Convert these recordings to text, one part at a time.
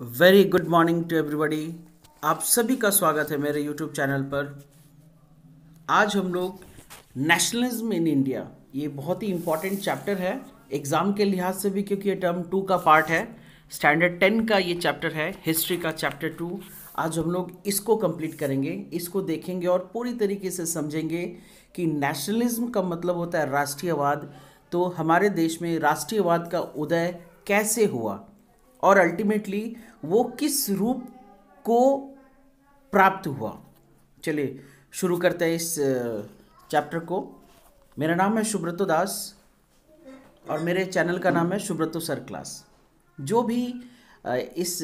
Very good morning to everybody आप सभी का स्वागत है मेरे यूट्यूब चैनल पर आज हम लोग नेशनलिज्म इन इंडिया ये बहुत ही इंपॉर्टेंट चैप्टर है एग्ज़ाम के लिहाज से भी क्योंकि ये टर्म टू का पार्ट है स्टैंडर्ड टेन का ये चैप्टर है हिस्ट्री का चैप्टर टू आज हम लोग इसको कंप्लीट करेंगे इसको देखेंगे और पूरी तरीके से समझेंगे कि नेशनलिज्म का मतलब होता है राष्ट्रीयवाद तो हमारे देश में राष्ट्रीयवाद का उदय कैसे हुआ और अल्टीमेटली वो किस रूप को प्राप्त हुआ चलिए शुरू करते हैं इस चैप्टर को मेरा नाम है सुब्रतो दास और मेरे चैनल का नाम है सुब्रतो सर क्लास जो भी इस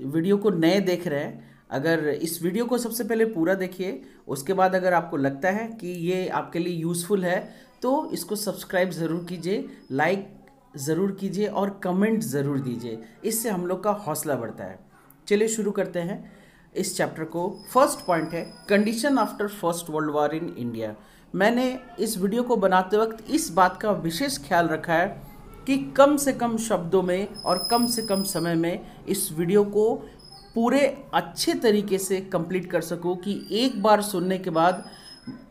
वीडियो को नए देख रहे हैं अगर इस वीडियो को सबसे पहले पूरा देखिए उसके बाद अगर आपको लगता है कि ये आपके लिए यूज़फुल है तो इसको सब्सक्राइब ज़रूर कीजिए लाइक ज़रूर कीजिए और कमेंट ज़रूर दीजिए इससे हम लोग का हौसला बढ़ता है चलिए शुरू करते हैं इस चैप्टर को फर्स्ट पॉइंट है condition after first world war in India मैंने इस वीडियो को बनाते वक्त इस बात का विशेष ख्याल रखा है कि कम से कम शब्दों में और कम से कम समय में इस वीडियो को पूरे अच्छे तरीके से कंप्लीट कर सकूं कि एक बार सुनने के बाद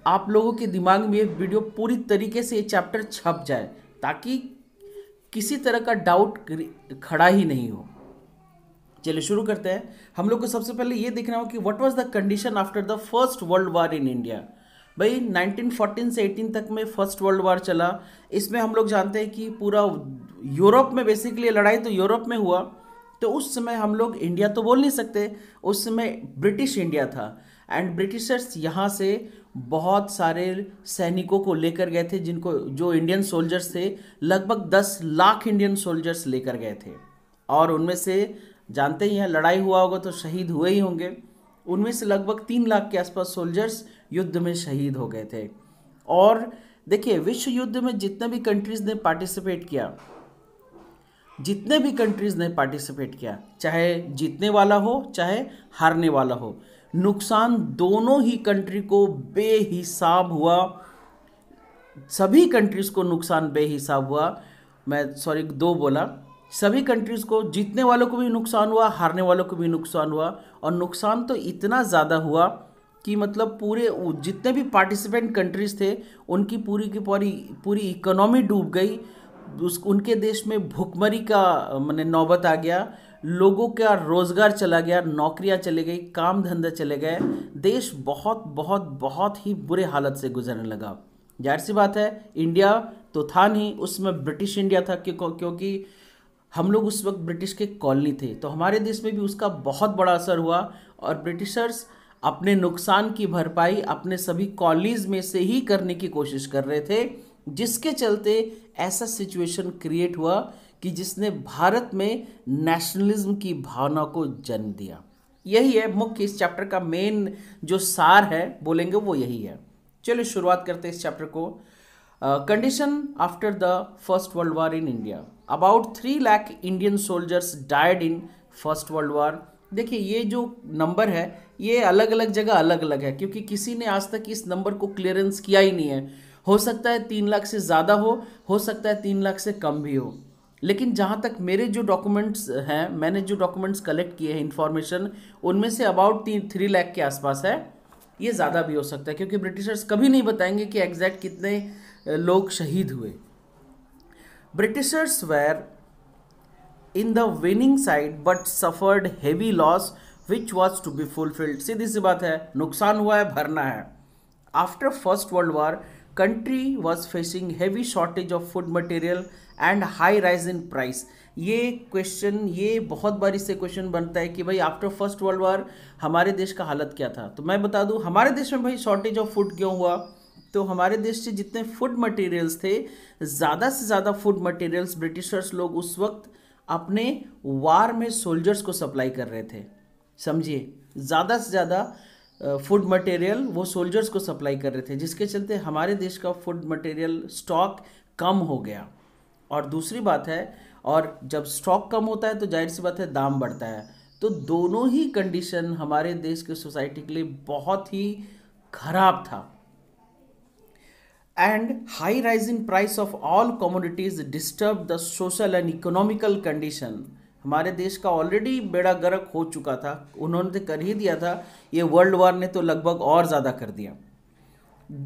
आप लोगों के दिमाग में ये वीडियो पूरी तरीके से ये चैप्टर छप जाए ताकि किसी तरह का डाउट खड़ा ही नहीं हो चलिए शुरू करते हैं हम लोग को सबसे पहले ये देखना हो कि what was the condition after the first world war in India भाई 1914 से 18 तक में फर्स्ट वर्ल्ड वार चला इसमें हम लोग जानते हैं कि पूरा यूरोप में बेसिकली लड़ाई तो यूरोप में हुआ तो उस समय हम लोग इंडिया तो बोल नहीं सकते उस समय ब्रिटिश इंडिया था एंड ब्रिटिशर्स यहाँ से बहुत सारे सैनिकों को लेकर गए थे जिनको जो इंडियन सोल्जर्स थे लगभग दस लाख इंडियन सोल्जर्स लेकर गए थे और उनमें से जानते ही हैं लड़ाई हुआ होगा तो शहीद हुए ही होंगे उनमें से लगभग तीन लाख के आसपास सोल्जर्स युद्ध में शहीद हो गए थे और देखिए विश्व युद्ध में जितने भी कंट्रीज ने पार्टिसिपेट किया जितने भी कंट्रीज ने पार्टिसिपेट किया चाहे जीतने वाला हो चाहे हारने वाला हो नुकसान दोनों ही कंट्री को बेहिसाब हुआ सभी कंट्रीज़ को नुकसान बेहिसाब हुआ मैं सॉरी दो बोला सभी कंट्रीज़ को जीतने वालों को भी नुकसान हुआ हारने वालों को भी नुकसान हुआ और नुकसान तो इतना ज़्यादा हुआ कि मतलब पूरे जितने भी पार्टिसिपेंट कंट्रीज़ थे उनकी पूरी की पूरी पूरी इकोनॉमी डूब गई उस उनके देश में भुखमरी का मैंने नौबत आ गया लोगों का रोज़गार चला गया नौकरियां चले गई काम धंधे चले गए देश बहुत बहुत बहुत ही बुरे हालत से गुजरने लगा जाहिर सी बात है इंडिया तो था नहीं उसमें ब्रिटिश इंडिया था क्योंकि हम लोग उस वक्त ब्रिटिश के कॉलोनी थे तो हमारे देश में भी उसका बहुत बड़ा असर हुआ और ब्रिटिशर्स अपने नुकसान की भरपाई अपने सभी कॉलोनीज में से ही करने की कोशिश कर रहे थे जिसके चलते ऐसा सिचुएशन क्रिएट हुआ कि जिसने भारत में नेशनलिज्म की भावना को जन्म दिया यही है मुख्य इस चैप्टर का मेन जो सार है बोलेंगे वो यही है चलिए शुरुआत करते हैं इस चैप्टर को condition after the first world war in India about three lakh Indian soldiers died in first world war देखिए ये जो नंबर है ये अलग अलग जगह अलग अलग है क्योंकि किसी ने आज तक इस नंबर को क्लियरेंस किया ही नहीं है हो सकता है तीन लाख से ज़्यादा हो हो सकता है तीन लाख से कम भी हो लेकिन जहाँ तक मेरे जो डॉक्यूमेंट्स हैं मैंने जो डॉक्यूमेंट्स कलेक्ट किए हैं इन्फॉर्मेशन उनमें से अबाउट तीन थ्री लैख के आसपास है ये ज़्यादा भी हो सकता है क्योंकि ब्रिटिशर्स कभी नहीं बताएंगे कि एग्जैक्ट कितने लोग शहीद हुए Britishers were in the winning side but suffered heavy loss which was to be fulfilled सीधी सी बात है नुकसान हुआ है भरना है after first world war country was facing heavy shortage of food material and high rise in price ये क्वेश्चन ये बहुत बार इससे क्वेश्चन बनता है कि भाई आफ्टर फर्स्ट वर्ल्ड वॉर हमारे देश का हालत क्या था तो मैं बता दूं हमारे देश में भाई शॉर्टेज ऑफ फूड क्यों हुआ तो हमारे देश से जितने फूड मटेरियल्स थे ज़्यादा से ज़्यादा फूड मटेरियल्स ब्रिटिशर्स लोग उस वक्त अपने वार में सोल्जर्स को सप्लाई कर रहे थे समझिए ज़्यादा से ज़्यादा फूड मटेरियल वो सोल्जर्स को सप्लाई कर रहे थे जिसके चलते हमारे देश का फूड मटेरियल स्टॉक कम हो गया और दूसरी बात है और जब स्टॉक कम होता है तो जाहिर सी बात है दाम बढ़ता है तो दोनों ही कंडीशन हमारे देश के सोसाइटी के लिए बहुत ही खराब था and high rising price of all all disturb the social and economical condition हमारे देश का ऑलरेडी बेड़ा गर्क हो चुका था उन्होंने तो कर ही दिया था ये वर्ल्ड वार ने तो लगभग और ज़्यादा कर दिया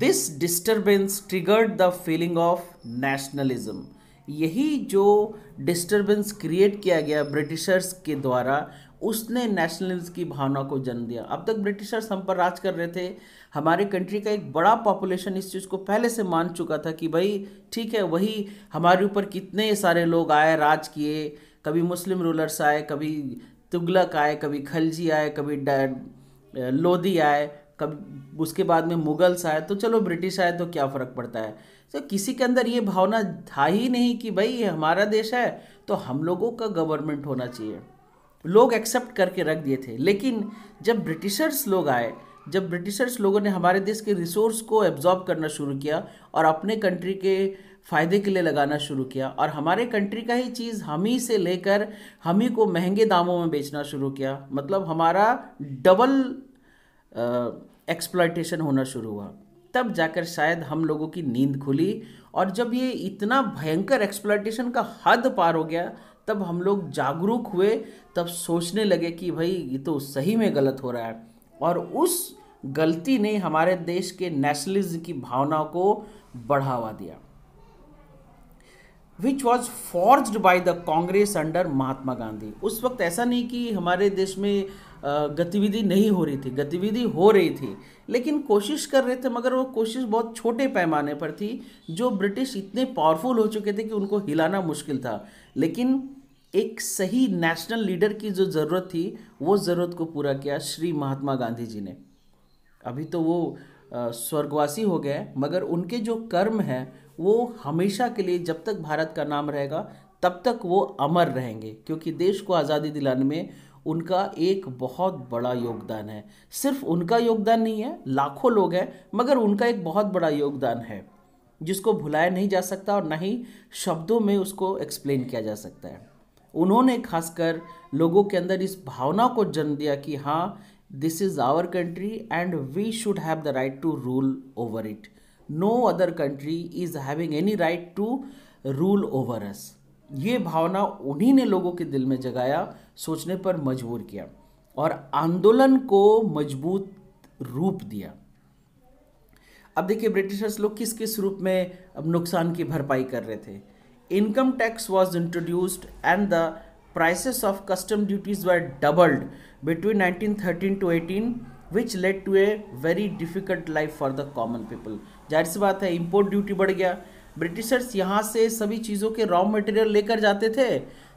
this disturbance triggered the feeling of nationalism यही जो डिस्टरबेंस क्रिएट किया गया ब्रिटिशर्स के द्वारा उसने नेशनलिज्म की भावना को जन्म दिया अब तक ब्रिटिशर्स हम पर राज कर रहे थे हमारे कंट्री का एक बड़ा पॉपुलेशन इस चीज़ को पहले से मान चुका था कि भाई ठीक है वही हमारे ऊपर कितने सारे लोग आए राज किए कभी मुस्लिम रूलर्स आए कभी तुगलक आए कभी खलजी आए कभी लोधी आए कभी उसके बाद में मुगल्स आए तो चलो ब्रिटिश आए तो क्या फ़र्क पड़ता है तो किसी के अंदर ये भावना था ही नहीं कि भाई ये हमारा देश है तो हम लोगों का गवर्नमेंट होना चाहिए लोग एक्सेप्ट करके रख दिए थे लेकिन जब ब्रिटिशर्स लोग आए जब ब्रिटिशर्स लोगों ने हमारे देश के रिसोर्स को एब्जॉर्ब करना शुरू किया और अपने कंट्री के फ़ायदे के लिए लगाना शुरू किया और हमारे कंट्री का ही चीज़ हम ही से लेकर हम ही को महंगे दामों में बेचना शुरू किया मतलब हमारा डबल एक्सप्लाइटेशन होना शुरू हुआ तब जाकर शायद हम लोगों की नींद खुली और जब ये इतना भयंकर एक्सप्लाइटेशन का हद पार हो गया तब हम लोग जागरूक हुए तब सोचने लगे कि भाई ये तो सही में गलत हो रहा है और उस गलती ने हमारे देश के नेशनलिज्म की भावना को बढ़ावा दिया which was forge by the Congress under Mahatma Gandhi उस वक्त ऐसा नहीं कि हमारे देश में गतिविधि नहीं हो रही थी गतिविधि हो रही थी लेकिन कोशिश कर रहे थे मगर वो कोशिश बहुत छोटे पैमाने पर थी जो ब्रिटिश इतने पावरफुल हो चुके थे कि उनको हिलाना मुश्किल था लेकिन एक सही नेशनल लीडर की जो ज़रूरत थी वो ज़रूरत को पूरा किया श्री महात्मा गांधी जी ने अभी तो वो स्वर्गवासी हो गए मगर उनके जो कर्म हैं वो हमेशा के लिए जब तक भारत का नाम रहेगा तब तक वो अमर रहेंगे क्योंकि देश को आज़ादी दिलाने में उनका एक बहुत बड़ा योगदान है सिर्फ उनका योगदान नहीं है लाखों लोग हैं मगर उनका एक बहुत बड़ा योगदान है जिसको भुलाया नहीं जा सकता और ना ही शब्दों में उसको एक्सप्लेन किया जा सकता है उन्होंने खासकर लोगों के अंदर इस भावना को जन्म दिया कि हाँ this is our country and we should have the right to rule over it no other country is having any right to rule over us ये भावना उन्हीं ने लोगों के दिल में जगाया सोचने पर मजबूर किया और आंदोलन को मजबूत रूप दिया अब देखिए ब्रिटिशर्स लोग किस किस रूप में अब नुकसान की भरपाई कर रहे थे income tax was introduced and the prices of custom duties were doubled between 1913 to 18 which led to a very difficult life for the common people जाहिर सी बात है इम्पोर्ट ड्यूटी बढ़ गया ब्रिटिशर्स यहाँ से सभी चीज़ों के रॉ मटेरियल लेकर जाते थे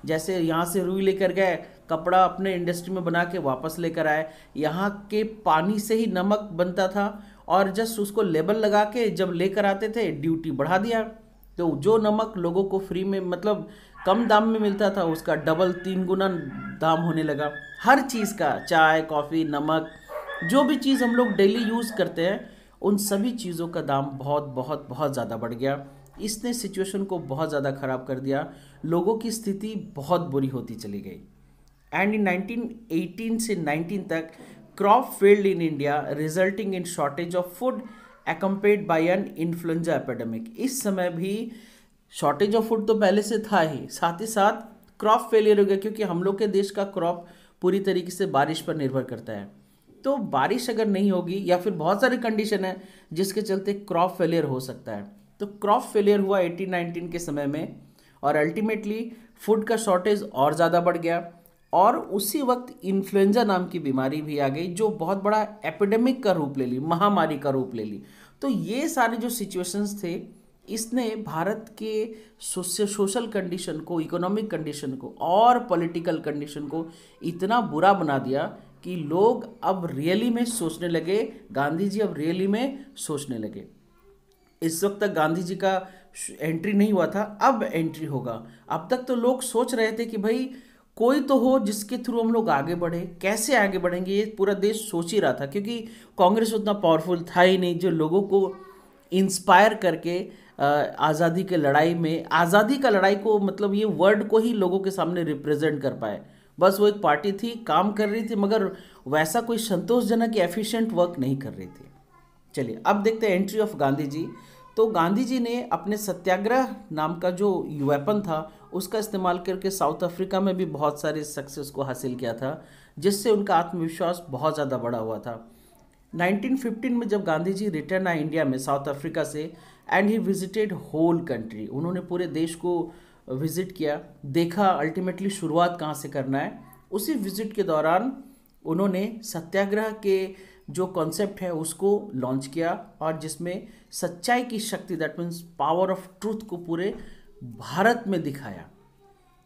जैसे यहाँ से रुई लेकर गए कपड़ा अपने इंडस्ट्री में बना के वापस लेकर आए यहाँ के पानी से ही नमक बनता था और जस्ट उसको लेबल लगा के जब लेकर आते थे ड्यूटी बढ़ा दिया तो जो नमक लोगों को फ्री में मतलब कम दाम में मिलता था उसका डबल तीन गुना दाम होने लगा हर चीज़ का चाय कॉफ़ी नमक जो भी चीज़ हम लोग डेली यूज़ करते हैं उन सभी चीज़ों का दाम बहुत बहुत बहुत ज़्यादा बढ़ गया इसने सिचुएशन को बहुत ज़्यादा ख़राब कर दिया लोगों की स्थिति बहुत बुरी होती चली गई एंड इन 1918 से 19 तक crop failed in India resulting in shortage of food accompanied by an influenza epidemic इस समय भी शॉर्टेज ऑफ फूड तो पहले से था ही साथ ही साथ क्रॉप फेलियर हो गया क्योंकि हम लोग के देश का क्रॉप पूरी तरीके से बारिश पर निर्भर करता है तो बारिश अगर नहीं होगी या फिर बहुत सारी कंडीशन है जिसके चलते क्रॉप फेलियर हो सकता है तो क्रॉप फेलियर हुआ 1819 के समय में और अल्टीमेटली फूड का शॉर्टेज और ज़्यादा बढ़ गया और उसी वक्त इन्फ्लुएंजा नाम की बीमारी भी आ गई जो बहुत बड़ा एपिडेमिक का रूप ले ली महामारी का रूप ले ली तो ये सारे जो सिचुएशंस थे इसने भारत के सोशल कंडीशन को इकोनॉमिक कंडीशन को और पॉलिटिकल कंडीशन को इतना बुरा बना दिया कि लोग अब रियली में सोचने लगे गांधी जी अब रियली में सोचने लगे इस वक्त तक गांधी जी का एंट्री नहीं हुआ था अब एंट्री होगा अब तक तो लोग सोच रहे थे कि भाई कोई तो हो जिसके थ्रू हम लोग आगे बढ़े कैसे आगे बढ़ेंगे ये पूरा देश सोच ही रहा था क्योंकि कांग्रेस उतना पावरफुल था ही नहीं जो लोगों को इंस्पायर करके आज़ादी के लड़ाई में आज़ादी का लड़ाई को मतलब ये वर्ड को ही लोगों के सामने रिप्रेजेंट कर पाए बस वो एक पार्टी थी काम कर रही थी मगर वैसा कोई संतोषजनक एफिशिएंट वर्क नहीं कर रही थी चलिए अब देखते हैं एंट्री ऑफ गांधी जी तो गांधी जी ने अपने सत्याग्रह नाम का जो वेपन था उसका इस्तेमाल करके साउथ अफ्रीका में भी बहुत सारे सक्सेस को हासिल किया था जिससे उनका आत्मविश्वास बहुत ज़्यादा बढ़ा हुआ था 1915 में जब गांधी जी रिटर्न आए इंडिया में साउथ अफ्रीका से and he visited whole country उन्होंने पूरे देश को विजिट किया देखा अल्टीमेटली शुरुआत कहाँ से करना है उसी विजिट के दौरान उन्होंने सत्याग्रह के जो कॉन्सेप्ट है उसको लॉन्च किया और जिसमें सच्चाई की शक्ति that means power of truth को पूरे भारत में दिखाया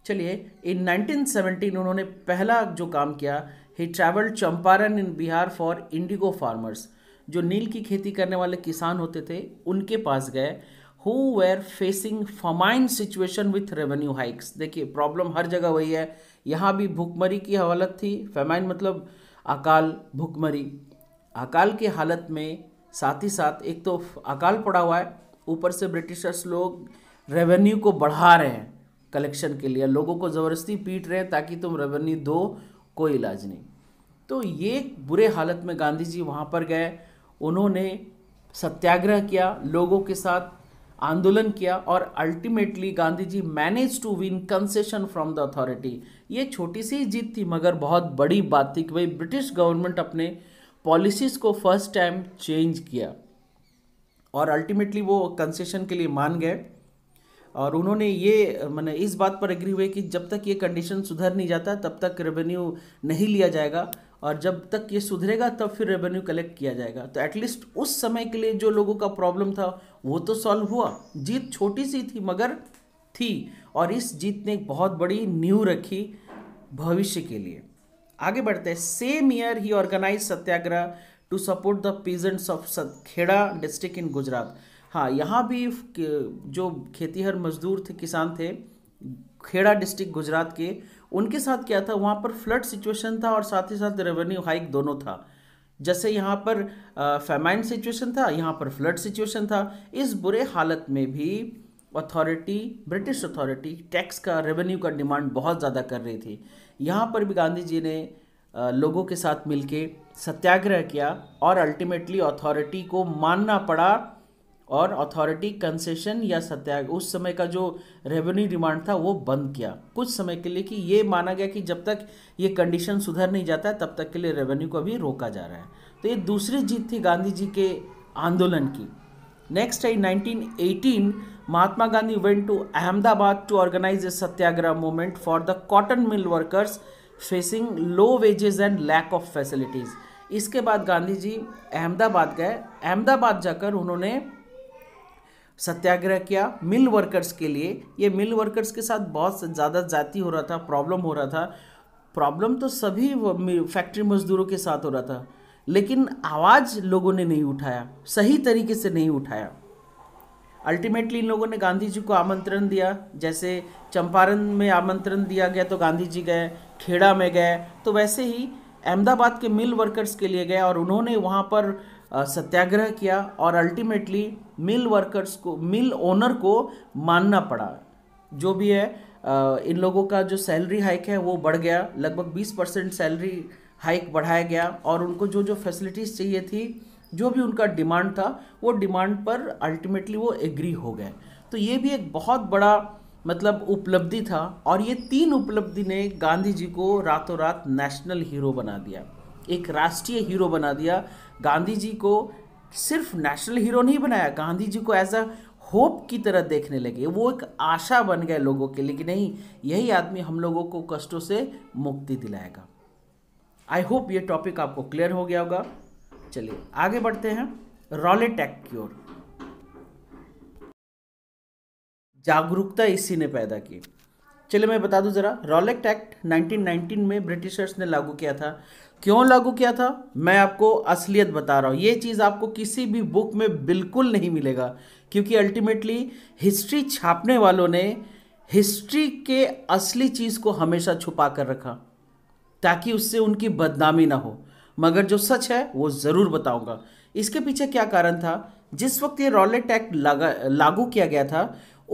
चलिए इन 1917 उन्होंने पहला जो काम किया he travel Champaran in Bihar for indigo farmers जो नील की खेती करने वाले किसान होते थे उनके पास गए who were facing famine situation with revenue hikes देखिए प्रॉब्लम हर जगह वही है यहाँ भी भूखमरी की हवालत थी फेमाइन मतलब अकाल भूखमरी अकाल की हालत में साथ ही साथ एक तो अकाल पड़ा हुआ है ऊपर से ब्रिटिशर्स लोग रेवेन्यू को बढ़ा रहे हैं कलेक्शन के लिए लोगों को ज़बरदस्ती पीट रहे हैं ताकि तुम रेवेन्यू दो कोई इलाज नहीं तो ये बुरे हालत में गांधी जी वहाँ पर गए उन्होंने सत्याग्रह किया लोगों के साथ आंदोलन किया और ultimately Gandhi ji manage to win concession from the authority ये छोटी सी जीत थी मगर बहुत बड़ी बात थी कि भाई ब्रिटिश गवर्नमेंट अपने पॉलिसीज़ को फर्स्ट टाइम चेंज किया और अल्टीमेटली वो कंसेशन के लिए मान गए और उन्होंने ये मैंने इस बात पर एग्री हुए कि जब तक ये कंडीशन सुधर नहीं जाता तब तक रेवेन्यू नहीं लिया जाएगा और जब तक ये सुधरेगा तब फिर रेवेन्यू कलेक्ट किया जाएगा तो एटलीस्ट उस समय के लिए जो लोगों का प्रॉब्लम था वो तो सॉल्व हुआ जीत छोटी सी थी मगर थी और इस जीत ने एक बहुत बड़ी नींव रखी भविष्य के लिए आगे बढ़ते हैं same year he organise satyagraha to support the peasants of Kheda district in Gujarat हाँ यहाँ भी जो खेतीहर मजदूर थे किसान थे खेड़ा डिस्ट्रिक्ट गुजरात के उनके साथ क्या था वहाँ पर फ्लड सिचुएशन था और साथ ही साथ रेवेन्यू हाइक दोनों था जैसे यहाँ पर फेमाइन सिचुएशन था यहाँ पर फ्लड सिचुएशन था इस बुरे हालत में भी अथॉरिटी ब्रिटिश अथॉरिटी टैक्स का रेवेन्यू का डिमांड बहुत ज़्यादा कर रही थी यहाँ पर भी गांधी जी ने लोगों के साथ मिलके सत्याग्रह किया और अल्टीमेटली अथॉरिटी को मानना पड़ा और अथॉरिटी कंसेशन या सत्याग्रह उस समय का जो रेवेन्यू डिमांड था वो बंद किया कुछ समय के लिए कि ये माना गया कि जब तक ये कंडीशन सुधर नहीं जाता है तब तक के लिए रेवेन्यू को अभी रोका जा रहा है तो ये दूसरी जीत थी गांधी जी के आंदोलन की नेक्स्ट है nineteen Mahatma Gandhi went to Ahmedabad to organize a satyagraha movement for the cotton mill workers facing low wages and lack of facilities. इसके बाद गांधी जी अहमदाबाद गए अहमदाबाद जाकर उन्होंने सत्याग्रह किया मिल वर्कर्स के लिए ये मिल वर्कर्स के साथ बहुत ज़्यादा जाति हो रहा था प्रॉब्लम हो रहा था प्रॉब्लम तो सभी फैक्ट्री मजदूरों के साथ हो रहा था लेकिन आवाज़ लोगों ने नहीं उठाया सही तरीके से नहीं उठाया अल्टीमेटली इन लोगों ने गांधी जी को आमंत्रण दिया जैसे चंपारण में आमंत्रण दिया गया तो गांधी जी गए खेड़ा में गए तो वैसे ही अहमदाबाद के मिल वर्कर्स के लिए गए और उन्होंने वहाँ पर सत्याग्रह किया और अल्टीमेटली मिल वर्कर्स को मिल ओनर को मानना पड़ा जो भी है इन लोगों का जो सैलरी हाइक है वो बढ़ गया लगभग 20 परसेंट सैलरी हाइक बढ़ाया गया और उनको जो जो फैसिलिटीज़ चाहिए थी जो भी उनका डिमांड था वो डिमांड पर अल्टीमेटली वो एग्री हो गए तो ये भी एक बहुत बड़ा मतलब उपलब्धि था और ये तीन उपलब्धि ने गांधी जी को रातों रात नेशनल हीरो बना दिया एक राष्ट्रीय हीरो बना दिया गांधी जी को सिर्फ नेशनल हीरो नहीं बनाया गांधी जी को एज अ होप की तरह देखने लगे वो एक आशा बन गए लोगों के लिए कि नहीं यही आदमी हम लोगों को कष्टों से मुक्ति दिलाएगा आई होप ये टॉपिक आपको क्लियर हो गया होगा चलिए आगे बढ़ते हैं रॉलेटैक की ओर जागरूकता इसी ने पैदा की चलिए मैं बता दूं जरा रॉलेक्ट एक्ट 1919 में ब्रिटिशर्स ने लागू किया था क्यों लागू किया था मैं आपको असलियत बता रहा हूँ ये चीज़ आपको किसी भी बुक में बिल्कुल नहीं मिलेगा क्योंकि अल्टीमेटली हिस्ट्री छापने वालों ने हिस्ट्री के असली चीज़ को हमेशा छुपा कर रखा ताकि उससे उनकी बदनामी ना हो मगर जो सच है वो ज़रूर बताऊंगा इसके पीछे क्या कारण था जिस वक्त ये रॉलेट एक्ट लागू किया गया था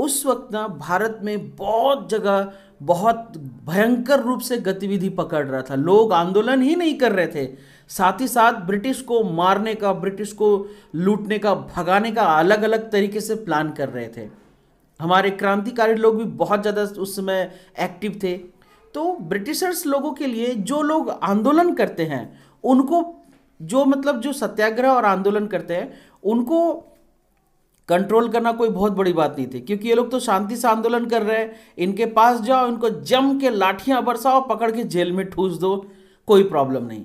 उस वक्त ना भारत में बहुत जगह बहुत भयंकर रूप से गतिविधि पकड़ रहा था लोग आंदोलन ही नहीं कर रहे थे साथ ही साथ ब्रिटिश को मारने का ब्रिटिश को लूटने का भगाने का अलग अलग तरीके से प्लान कर रहे थे हमारे क्रांतिकारी लोग भी बहुत ज़्यादा उस समय एक्टिव थे तो ब्रिटिशर्स लोगों के लिए जो लोग आंदोलन करते हैं उनको जो मतलब जो सत्याग्रह और आंदोलन करते हैं उनको कंट्रोल करना कोई बहुत बड़ी बात नहीं थी क्योंकि ये लोग तो शांति से आंदोलन कर रहे हैं इनके पास जाओ इनको जम के लाठियां बरसाओ पकड़ के जेल में ठूस दो कोई प्रॉब्लम नहीं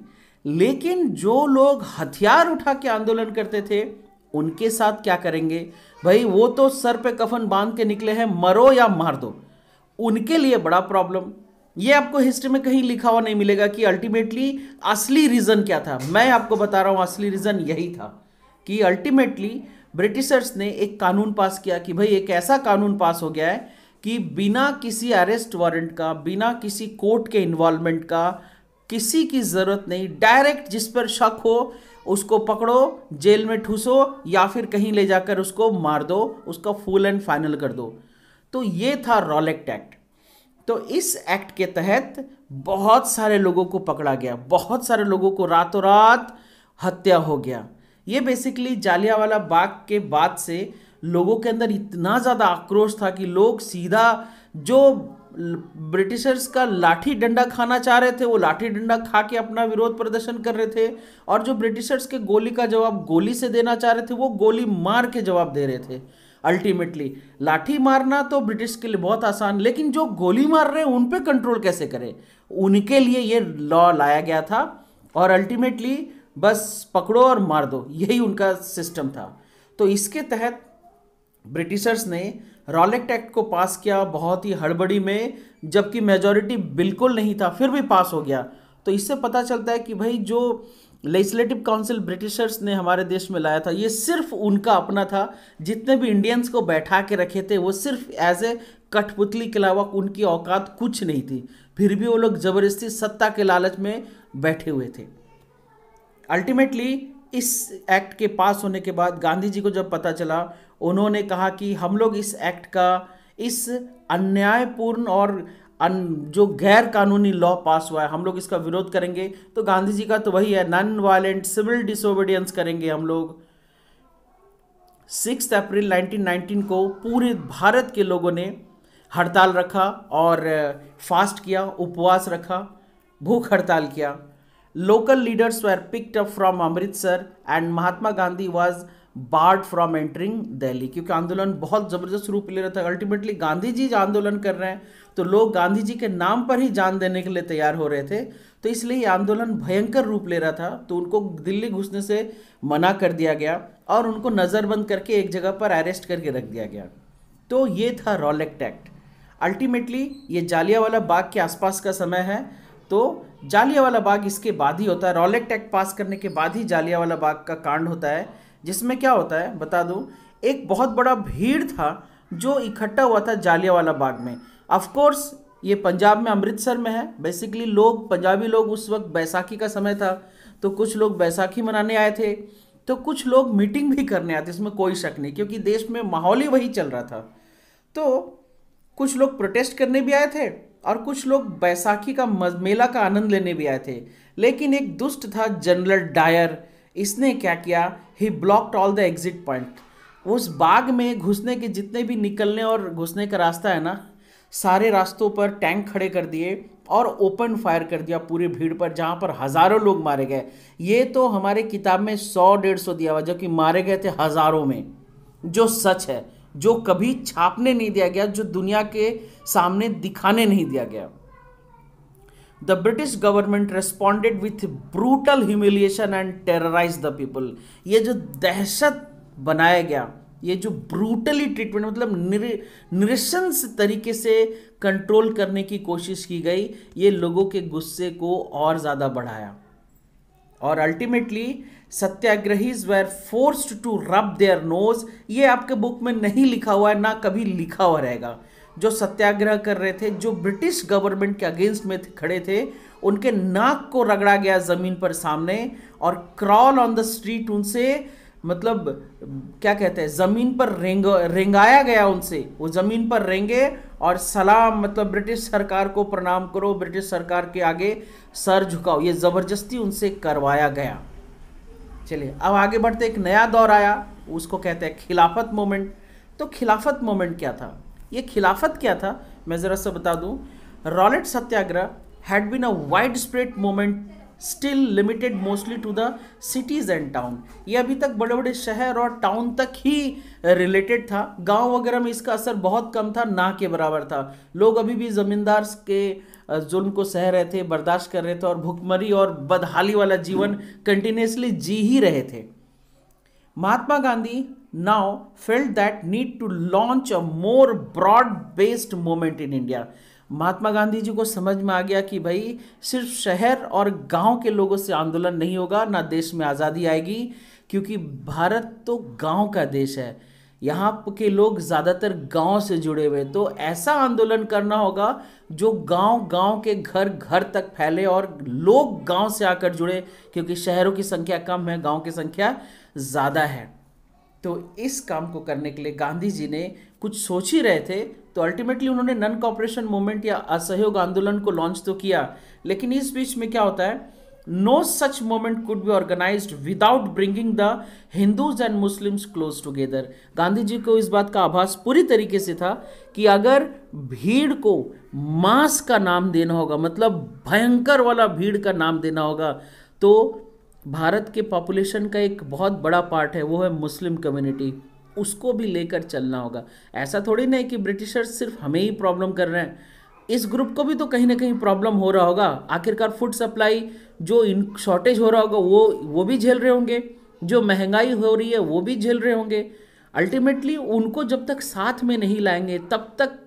लेकिन जो लोग हथियार उठा के आंदोलन करते थे उनके साथ क्या करेंगे भाई वो तो सर पे कफन बांध के निकले हैं मरो या मार दो उनके लिए बड़ा प्रॉब्लम ये आपको हिस्ट्री में कहीं लिखा हुआ नहीं मिलेगा कि अल्टीमेटली असली रीज़न क्या था मैं आपको बता रहा हूँ असली रीज़न यही था कि अल्टीमेटली ब्रिटिशर्स ने एक कानून पास किया कि भाई एक ऐसा कानून पास हो गया है कि बिना किसी अरेस्ट वारंट का बिना किसी कोर्ट के इन्वॉल्वमेंट का किसी की ज़रूरत नहीं डायरेक्ट जिस पर शक हो उसको पकड़ो जेल में ठूसो या फिर कहीं ले जाकर उसको मार दो उसका फुल एंड फाइनल कर दो तो ये था रॉलेक्ट एक्ट तो इस एक्ट के तहत बहुत सारे लोगों को पकड़ा गया बहुत सारे लोगों को रातों रात हत्या हो गया ये बेसिकली जालियावाला बाग के बाद से लोगों के अंदर इतना ज़्यादा आक्रोश था कि लोग सीधा जो ब्रिटिशर्स का लाठी डंडा खाना चाह रहे थे वो लाठी डंडा खा के अपना विरोध प्रदर्शन कर रहे थे और जो ब्रिटिशर्स के गोली का जवाब गोली से देना चाह रहे थे वो गोली मार के जवाब दे रहे थे अल्टीमेटली लाठी मारना तो ब्रिटिश के लिए बहुत आसान लेकिन जो गोली मार रहे हैं उन पर कंट्रोल कैसे करें उनके लिए ये लॉ लाया गया था और अल्टीमेटली बस पकड़ो और मार दो यही उनका सिस्टम था तो इसके तहत ब्रिटिशर्स ने रॉलेक्ट एक्ट को पास किया बहुत ही हड़बड़ी में जबकि मेजॉरिटी बिल्कुल नहीं था फिर भी पास हो गया तो इससे पता चलता है कि भाई जो लेजिस्लेटिव काउंसिल ब्रिटिशर्स ने हमारे देश में लाया था ये सिर्फ उनका अपना था जितने भी इंडियंस को बैठा के रखे थे वो सिर्फ एज ए कठपुतली के अलावा उनकी औकात कुछ नहीं थी फिर भी वो लोग ज़बरदस्ती सत्ता के लालच में बैठे हुए थे अल्टीमेटली इस एक्ट के पास होने के बाद गांधी जी को जब पता चला उन्होंने कहा कि हम लोग इस एक्ट का इस अन्यायपूर्ण और जो गैर कानूनी लॉ पास हुआ है हम लोग इसका विरोध करेंगे तो गांधी जी का तो वही है नॉन वायलेंट सिविल डिसोबीडियंस करेंगे हम लोग सिक्स अप्रैल 1919 को पूरे भारत के लोगों ने हड़ताल रखा और फास्ट किया उपवास रखा भूख हड़ताल किया local leaders were picked up from Amritsar and Mahatma Gandhi was barred from entering Delhi क्योंकि आंदोलन बहुत ज़बरदस्त रूप ले रहा था अल्टीमेटली गांधी जी आंदोलन कर रहे हैं तो लोग गांधी जी के नाम पर ही जान देने के लिए तैयार हो रहे थे तो इसलिए ये आंदोलन भयंकर रूप ले रहा था तो उनको दिल्ली घुसने से मना कर दिया गया और उनको नज़रबंद करके एक जगह पर अरेस्ट करके रख दिया गया तो ये था रॉलेक्ट एक्ट अल्टीमेटली ये जालियावाला बाग के आसपास का समय है तो जालियावाला बाग इसके बाद ही होता है रॉलेक्ट एक्ट पास करने के बाद ही जालियावाला बाग का कांड होता है जिसमें क्या होता है बता दूँ एक बहुत बड़ा भीड़ था जो इकट्ठा हुआ था जालियावाला बाग में ऑफकोर्स ये पंजाब में अमृतसर में है बेसिकली लोग पंजाबी लोग उस वक्त बैसाखी का समय था तो कुछ लोग बैसाखी मनाने आए थे तो कुछ लोग मीटिंग भी करने आते इसमें कोई शक नहीं क्योंकि देश में माहौल ही वही चल रहा था तो कुछ लोग प्रोटेस्ट करने भी आए थे और कुछ लोग बैसाखी का मेला का आनंद लेने भी आए थे लेकिन एक दुष्ट था जनरल डायर इसने क्या किया he blocked all the exit point उस बाग में घुसने के जितने भी निकलने और घुसने का रास्ता है ना सारे रास्तों पर टैंक खड़े कर दिए और ओपन फायर कर दिया पूरी भीड़ पर जहाँ पर हज़ारों लोग मारे गए ये तो हमारे किताब में सौ डेढ़ सौ दिया हुआ जबकि मारे गए थे हज़ारों में जो सच है जो कभी छापने नहीं दिया गया जो दुनिया के सामने दिखाने नहीं दिया गया the British government responded with brutal humiliation and terrorise the people ये जो दहशत बनाया गया ये जो ब्रूटली ट्रीटमेंट मतलब निरसंस तरीके से कंट्रोल करने की कोशिश की गई ये लोगों के गुस्से को और ज़्यादा बढ़ाया और ultimately satyagrahis were forced to rub their nose ये आपके बुक में नहीं लिखा हुआ है ना कभी लिखा हुआ रहेगा जो सत्याग्रह कर रहे थे जो ब्रिटिश गवर्नमेंट के अगेंस्ट में खड़े थे उनके नाक को रगड़ा गया ज़मीन पर सामने और क्रॉल ऑन द स्ट्रीट उनसे मतलब क्या कहते हैं ज़मीन पर रेंग रेंगाया गया उनसे वो ज़मीन पर रेंगे और सलाम मतलब ब्रिटिश सरकार को प्रणाम करो ब्रिटिश सरकार के आगे सर झुकाओ ये ज़बरदस्ती उनसे करवाया गया चलिए अब आगे बढ़ते एक नया दौर आया उसको कहते हैं खिलाफत मोमेंट तो खिलाफत मोमेंट क्या था ये खिलाफत क्या था मैं ज़रा से बता दूँ Rowlatt satyagraha had been a wide spread movement still limited mostly to the cities and town ये अभी तक बड़े बड़े शहर और टाउन तक ही रिलेटेड था गांव वगैरह में इसका असर बहुत कम था ना के बराबर था लोग अभी भी ज़मींदार के जुल्म को सह रहे थे बर्दाश्त कर रहे थे और भुखमरी और बदहाली वाला जीवन कंटिन्यूसली जी ही रहे थे Mahatma Gandhi now felt that need to launch a more broad based movement in India Mahatma Gandhi ji को समझ में आ गया कि भाई सिर्फ शहर और गांव के लोगों से आंदोलन नहीं होगा ना देश में आज़ादी आएगी क्योंकि भारत तो गांव का देश है यहाँ के लोग ज़्यादातर गांव से जुड़े हुए तो ऐसा आंदोलन करना होगा जो गांव गांव के घर घर तक फैले और लोग गांव से आकर जुड़े क्योंकि शहरों की संख्या कम है गांव की संख्या ज़्यादा है तो इस काम को करने के लिए गांधी जी ने कुछ सोच ही रहे थे तो अल्टीमेटली उन्होंने नन कॉपरेशन मूवमेंट या असहयोग आंदोलन को लॉन्च तो किया लेकिन इस बीच में क्या होता है no such movement could be organise without bringing the Hindus and Muslims close together Gandhi ji को इस बात का आभास पूरी तरीके से था कि अगर भीड़ को मास का नाम देना होगा मतलब भयंकर वाला भीड़ का नाम देना होगा तो भारत के पॉपुलेशन का एक बहुत बड़ा पार्ट है वो है मुस्लिम कम्युनिटी उसको भी लेकर चलना होगा ऐसा थोड़ी नहीं कि ब्रिटिशर्स सिर्फ हमें ही प्रॉब्लम कर रहे हैं इस ग्रुप को भी तो कहीं ना कहीं प्रॉब्लम हो रहा होगा आखिरकार फूड सप्लाई जो इन शॉर्टेज हो रहा होगा वो वो भी झेल रहे होंगे जो महंगाई हो रही है वो भी झेल रहे होंगे अल्टीमेटली उनको जब तक साथ में नहीं लाएंगे तब तक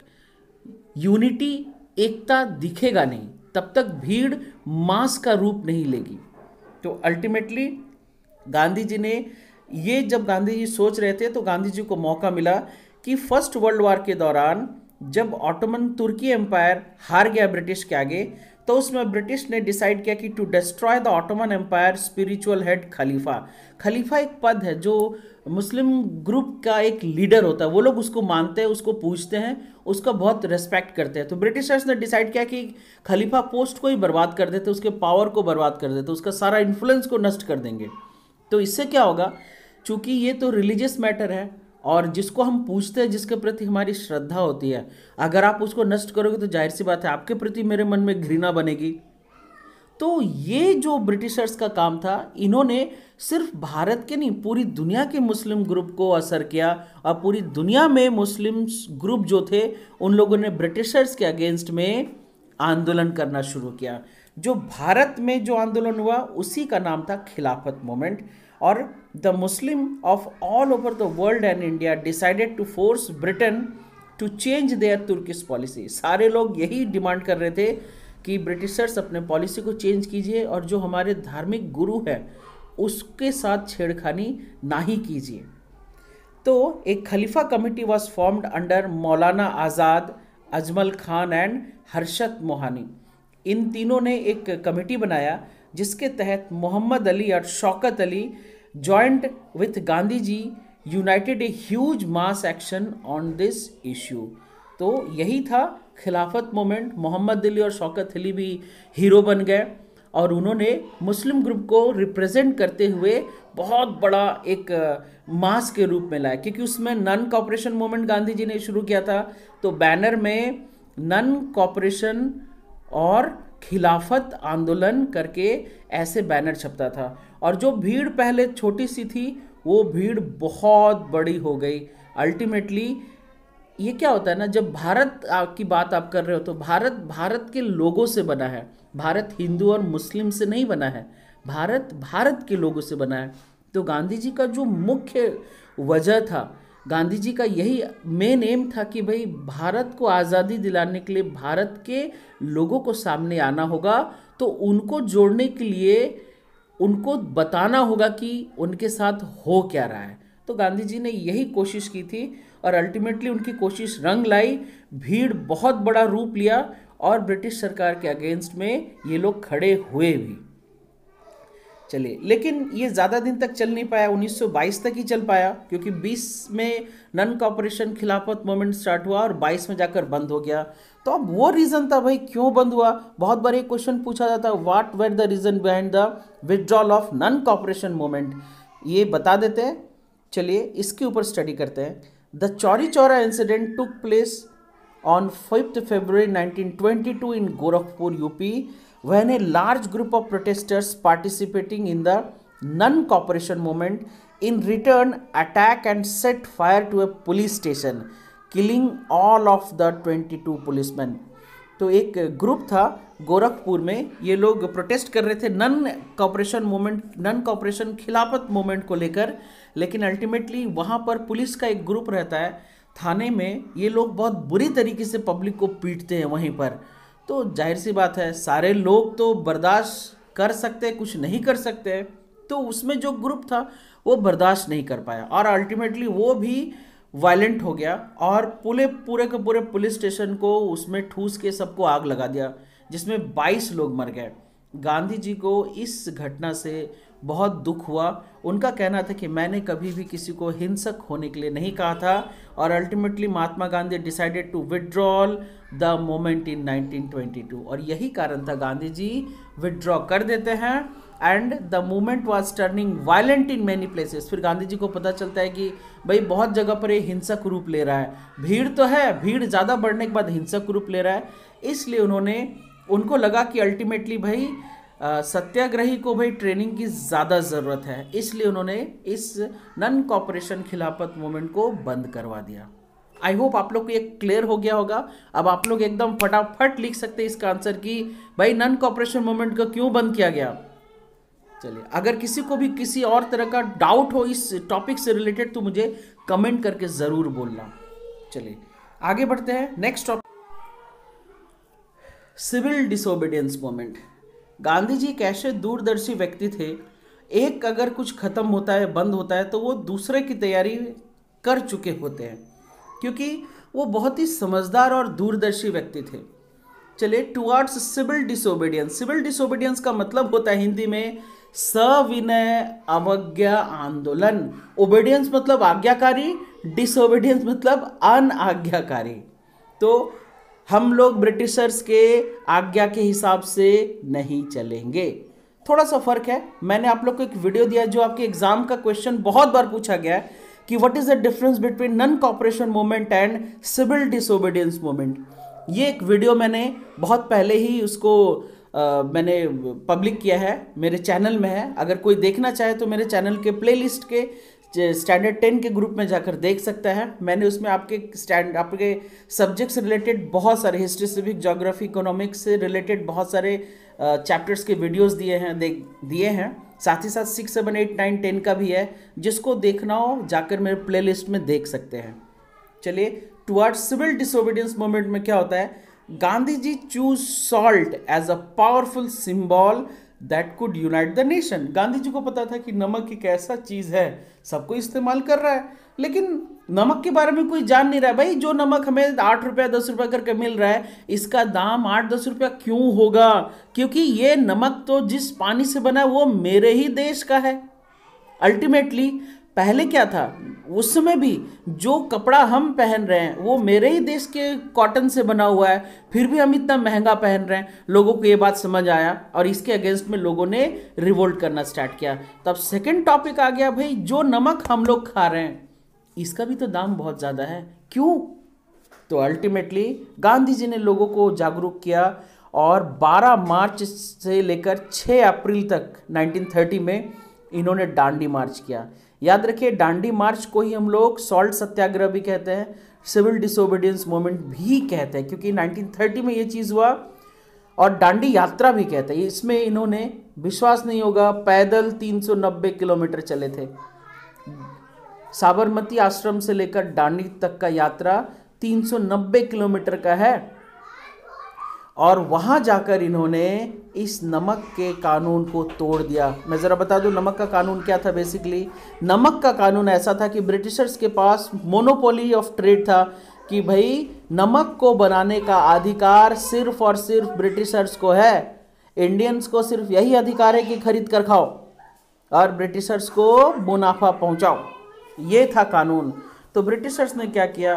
यूनिटी एकता दिखेगा नहीं तब तक भीड़ मास का रूप नहीं लेगी तो अल्टीमेटली गांधी जी ने ये जब गांधी जी सोच रहे थे तो गांधी जी को मौका मिला कि फर्स्ट वर्ल्ड वॉर के दौरान जब ऑटोमन तुर्की एम्पायर हार गया ब्रिटिश के आगे तो उसमें ब्रिटिश ने डिसाइड किया कि to destroy the Ottoman empire spiritual head खलीफा खलीफा एक पद है जो मुस्लिम ग्रुप का एक लीडर होता है वो लोग उसको मानते हैं उसको पूछते हैं उसका बहुत रेस्पेक्ट करते हैं तो ब्रिटिशर्स ने डिसाइड किया कि खलीफा पोस्ट को ही बर्बाद कर देते उसके पावर को बर्बाद कर देते उसका सारा इन्फ्लुएंस को नष्ट कर देंगे तो इससे क्या होगा चूंकि ये तो रिलीजियस मैटर है और जिसको हम पूछते हैं जिसके प्रति हमारी श्रद्धा होती है अगर आप उसको नष्ट करोगे तो जाहिर सी बात है आपके प्रति मेरे मन में घृणा बनेगी तो ये जो ब्रिटिशर्स का काम था इन्होंने सिर्फ भारत के नहीं पूरी दुनिया के मुस्लिम ग्रुप को असर किया और पूरी दुनिया में मुस्लिम्स ग्रुप जो थे उन लोगों ने ब्रिटिशर्स के अगेंस्ट में आंदोलन करना शुरू किया जो भारत में जो आंदोलन हुआ उसी का नाम था खिलाफत मोमेंट और the Muslim of all over the world and India decided to force Britain to change their Turkish policy सारे लोग यही डिमांड कर रहे थे कि ब्रिटिशर्स अपने पॉलिसी को चेंज कीजिए और जो हमारे धार्मिक गुरु हैं उसके साथ छेड़खानी ना ही कीजिए तो एक Khalifa committee was formed under Maulana Azad Ajmal Khan and Harshad Mohani इन तीनों ने एक कमेटी बनाया जिसके तहत मोहम्मद अली और Shaukat Ali joint with Gandhi ji united a huge mass action on this issue तो यही था खिलाफत मोमेंट मोहम्मद अली और शौकत अली भी हीरो बन गए और उन्होंने मुस्लिम ग्रुप को रिप्रेजेंट करते हुए बहुत बड़ा एक मास के रूप में लाया क्योंकि उसमें non cooperation movement Gandhi ji ने शुरू किया था तो बैनर में नन कॉपरेशन और खिलाफत आंदोलन करके ऐसे बैनर छपता था और जो भीड़ पहले छोटी सी थी वो भीड़ बहुत बड़ी हो गई अल्टीमेटली ये क्या होता है ना जब भारत की बात आप कर रहे हो तो भारत भारत के लोगों से बना है भारत हिंदू और मुस्लिम से नहीं बना है भारत भारत के लोगों से बना है तो गांधी जी का जो मुख्य वजह था गांधी जी का यही मेन एम था कि भाई भारत को आज़ादी दिलाने के लिए भारत के लोगों को सामने आना होगा तो उनको जोड़ने के लिए उनको बताना होगा कि उनके साथ हो क्या रहा है तो गांधी जी ने यही कोशिश की थी और अल्टीमेटली उनकी कोशिश रंग लाई भीड़ बहुत बड़ा रूप लिया और ब्रिटिश सरकार के अगेंस्ट में ये लोग खड़े हुए भी चले लेकिन ये ज़्यादा दिन तक चल नहीं पाया 1922 तक ही चल पाया क्योंकि 20 में non cooperation Khilafat movement start हुआ और 22 में जाकर बंद हो गया तो अब वो रीज़न था भाई क्यों बंद हुआ बहुत बार एक क्वेश्चन पूछा जाता है what were the reason behind the withdrawal of non cooperation movement ये बता देते हैं चलिए इसके ऊपर स्टडी करते हैं the Chauri Chaura incident took place on fifth February nineteen in Gorakhpur UP when a large group of protesters participating in the non cooperation movement in return attack and set fire to a police station killing all of the 22 policemen तो एक group था गोरखपुर में ये लोग protest कर रहे थे non cooperation movement non cooperation Khilafat movement को लेकर लेकिन अल्टीमेटली वहाँ पर पुलिस का एक ग्रुप रहता है थाने में ये लोग बहुत बुरी तरीके से पब्लिक को पीटते हैं वहीं पर तो जाहिर सी बात है सारे लोग तो बर्दाश्त कर सकते कुछ नहीं कर सकते तो उसमें जो ग्रुप था वो बर्दाश्त नहीं कर पाया और अल्टीमेटली वो भी वायलेंट हो गया और पूरे पूरे के पूरे पुलिस स्टेशन को उसमें ठूस के सबको आग लगा दिया जिसमें 22 लोग मर गए गांधी जी को इस घटना से बहुत दुख हुआ उनका कहना था कि मैंने कभी भी किसी को हिंसक होने के लिए नहीं कहा था और ultimately Mahatma Gandhi decided to withdrawal the movement in 1922 और यही कारण था गांधी जी विड्रॉ कर देते हैं and the movement was turning violent in many places फिर गांधी जी को पता चलता है कि भाई बहुत जगह पर ये हिंसक रूप ले रहा है भीड़ तो है भीड़ ज़्यादा बढ़ने के बाद हिंसक रूप ले रहा है इसलिए उन्होंने उनको लगा कि अल्टीमेटली भाई सत्याग्रही को भाई ट्रेनिंग की ज़्यादा ज़रूरत है इसलिए उन्होंने इस नन कॉपरेशन खिलाफत मूवमेंट को बंद करवा दिया आई होप आप लोग को ये क्लियर हो गया होगा अब आप लोग एकदम फटाफट लिख सकते हैं इसका आंसर कि भाई नन कॉपरेशन मूवमेंट को क्यों बंद किया गया चलिए अगर किसी को भी किसी और तरह का डाउट हो इस टॉपिक से रिलेटेड तो मुझे कमेंट करके ज़रूर बोलना चलिए आगे बढ़ते हैं next topic civil disobedience movement Gandhi ji कैसे दूरदर्शी व्यक्ति थे एक अगर कुछ ख़त्म होता है बंद होता है तो वो दूसरे की तैयारी कर चुके होते हैं क्योंकि वो बहुत ही समझदार और दूरदर्शी व्यक्ति थे चलिए towards civil disobedience civil disobedience का मतलब होता है हिंदी में सविनय अवज्ञा आंदोलन ओबीडियंस मतलब आज्ञाकारी डिसोबीडियंस मतलब अन आज्ञाकारी तो हम लोग ब्रिटिशर्स के आज्ञा के हिसाब से नहीं चलेंगे थोड़ा सा फर्क है मैंने आप लोग को एक वीडियो दिया जो आपके एग्जाम का क्वेश्चन बहुत बार पूछा गया है कि what is the difference between non cooperation movement and civil disobedience movement ये एक वीडियो मैंने बहुत पहले ही उसको आ, मैंने पब्लिक किया है मेरे चैनल में है अगर कोई देखना चाहे तो मेरे चैनल के प्लेलिस्ट के स्टैंडर्ड टेन के ग्रुप में जाकर देख सकता है मैंने उसमें आपके स्टैंड आपके सब्जेक्ट से रिलेटेड बहुत सारे हिस्ट्री सिविक जोग्राफी इकोनॉमिक्स से रिलेटेड बहुत सारे चैप्टर्स के वीडियोस दिए हैं देख दिए हैं साथ ही साथ six seven eight nine ten का भी है जिसको देखना हो जाकर मेरे प्ले में देख सकते हैं चलिए टुवर्ड्स सिविल डिसोबीडियंस मोमेंट में क्या होता है Gandhi ji choose salt as a powerful symbol that could unite the nation Gandhi ji को पता था कि नमक एक ऐसा चीज़ है सबको इस्तेमाल कर रहा है लेकिन नमक के बारे में कोई जान नहीं रहा है भाई जो नमक हमें आठ रुपया दस रुपया करके मिल रहा है इसका दाम आठ दस रुपया क्यों होगा क्योंकि ये नमक तो जिस पानी से बना है वो मेरे ही देश का है अल्टीमेटली पहले क्या था उस समय भी जो कपड़ा हम पहन रहे हैं वो मेरे ही देश के कॉटन से बना हुआ है फिर भी हम इतना महंगा पहन रहे हैं लोगों को ये बात समझ आया और इसके अगेंस्ट में लोगों ने रिवोल्ट करना स्टार्ट किया तब सेकंड टॉपिक आ गया भाई जो नमक हम लोग खा रहे हैं इसका भी तो दाम बहुत ज़्यादा है क्यों तो अल्टीमेटली गांधी जी ने लोगों को जागरूक किया और 12 मार्च से लेकर 6 अप्रैल तक 1930 में इन्होंने डांडी मार्च किया याद रखिए डांडी मार्च को ही हम लोग सॉल्ट सत्याग्रह भी कहते हैं सिविल डिसोबीडियंस मूवमेंट भी कहते हैं क्योंकि 1930 में ये चीज़ हुआ और डांडी यात्रा भी कहते हैं इसमें इन्होंने विश्वास नहीं होगा पैदल 390 किलोमीटर चले थे साबरमती आश्रम से लेकर डांडी तक का यात्रा 390 किलोमीटर का है और वहाँ जाकर इन्होंने इस नमक के कानून को तोड़ दिया मैं ज़रा बता दूँ नमक का कानून क्या था बेसिकली नमक का कानून ऐसा था कि ब्रिटिशर्स के पास मोनोपोली ऑफ ट्रेड था कि भाई नमक को बनाने का अधिकार सिर्फ और सिर्फ ब्रिटिशर्स को है इंडियंस को सिर्फ यही अधिकार है कि खरीद कर खाओ और ब्रिटिशर्स को मुनाफा पहुँचाओ ये था कानून तो ब्रिटिशर्स ने क्या किया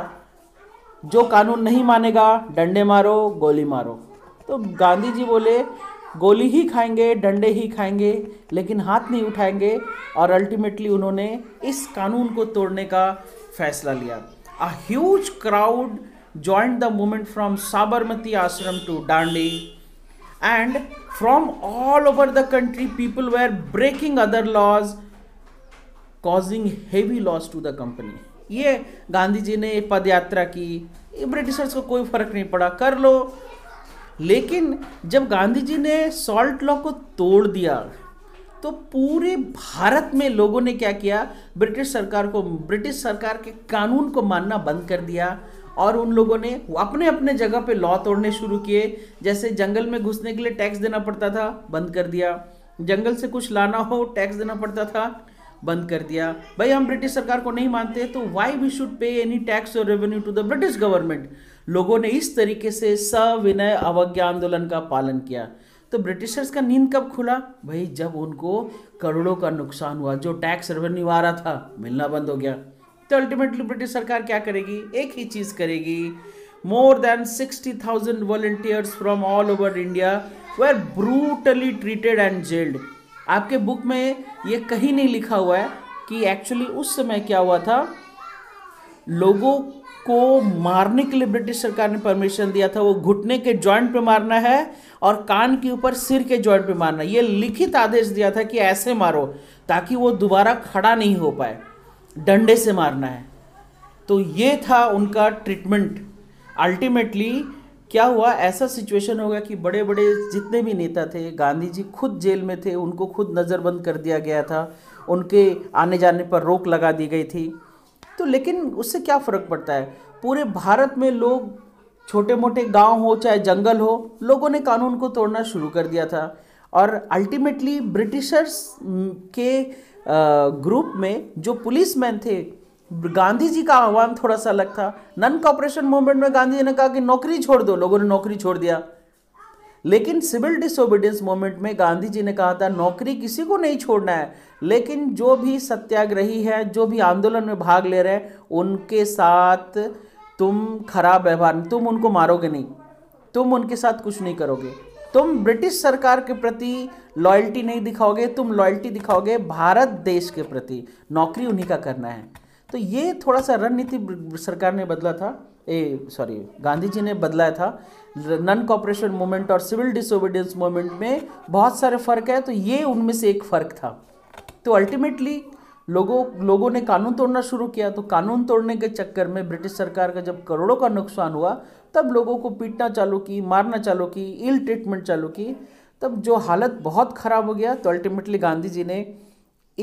जो कानून नहीं मानेगा डंडे मारो गोली मारो तो गांधी जी बोले गोली ही खाएंगे डंडे ही खाएंगे लेकिन हाथ नहीं उठाएंगे और अल्टीमेटली उन्होंने इस कानून को तोड़ने का फैसला लिया a huge crowd join the movement from Sabarmati Ashram to Dandi and from all over the country people were breaking other laws causing heavy loss to the company ये गांधी जी ने पदयात्रा की ब्रिटिशर्स को कोई फर्क नहीं पड़ा कर लो लेकिन जब गांधी जी ने सॉल्ट लॉ को तोड़ दिया तो पूरे भारत में लोगों ने क्या किया ब्रिटिश सरकार को ब्रिटिश सरकार के कानून को मानना बंद कर दिया और उन लोगों ने अपने अपने जगह पे लॉ तोड़ने शुरू किए जैसे जंगल में घुसने के लिए टैक्स देना पड़ता था बंद कर दिया जंगल से कुछ लाना हो टैक्स देना पड़ता था बंद कर दिया भाई हम ब्रिटिश सरकार को नहीं मानते तो why we should pay any tax और revenue to the British government लोगों ने इस तरीके से सविनय अवज्ञा आंदोलन का पालन किया तो ब्रिटिशर्स का नींद कब खुला भाई जब उनको करोड़ों का नुकसान हुआ जो टैक्स रेवेन्यू आ रहा था मिलना बंद हो गया तो अल्टीमेटली ब्रिटिश सरकार क्या करेगी एक ही चीज़ करेगी more than sixty thousand volunteers from all over India were brutally treated and jailed आपके बुक में ये कहीं नहीं लिखा हुआ है कि एक्चुअली उस समय क्या हुआ था लोगों को मारने के लिए ब्रिटिश सरकार ने परमिशन दिया था वो घुटने के जॉइंट पे मारना है और कान के ऊपर सिर के जॉइंट पे मारना ये लिखित आदेश दिया था कि ऐसे मारो ताकि वो दोबारा खड़ा नहीं हो पाए डंडे से मारना है तो ये था उनका ट्रीटमेंट अल्टीमेटली क्या हुआ ऐसा सिचुएशन हो गया कि बड़े बड़े जितने भी नेता थे गांधी जी खुद जेल में थे उनको खुद नज़रबंद कर दिया गया था उनके आने जाने पर रोक लगा दी गई थी तो लेकिन उससे क्या फ़र्क पड़ता है पूरे भारत में लोग छोटे मोटे गांव हो चाहे जंगल हो लोगों ने कानून को तोड़ना शुरू कर दिया था और अल्टीमेटली ब्रिटिशर्स के ग्रुप में जो पुलिस मैन थे गांधी जी का आह्वान थोड़ा सा अलग था नन कॉपरेशन मूवमेंट में गांधी जी ने कहा कि नौकरी छोड़ दो लोगों ने नौकरी छोड़ दिया लेकिन सिविल डिसोबिडियंस मूवमेंट में गांधी जी ने कहा था नौकरी किसी को नहीं छोड़ना है लेकिन जो भी सत्याग्रही है जो भी आंदोलन में भाग ले रहे हैं उनके साथ तुम खराब व्यवहार तुम उनको मारोगे नहीं तुम उनके साथ कुछ नहीं करोगे तुम ब्रिटिश सरकार के प्रति लॉयल्टी नहीं दिखाओगे तुम लॉयल्टी दिखाओगे भारत देश के प्रति नौकरी उन्हीं का करना है तो ये थोड़ा सा रणनीति सरकार ने बदला था ए सॉरी गांधी जी ने बदलाया था नन कॉपरेशन मूवमेंट और सिविल डिसोबिडियंस मूवमेंट में बहुत सारे फ़र्क है तो ये उनमें से एक फ़र्क था तो अल्टीमेटली लोगों लोगों ने कानून तोड़ना शुरू किया तो कानून तोड़ने के चक्कर में ब्रिटिश सरकार का जब करोड़ों का नुकसान हुआ तब लोगों को पीटना चालू की मारना चालू की इल ट्रीटमेंट चालू की तब जो हालत बहुत ख़राब हो गया तो अल्टीमेटली गांधी जी ने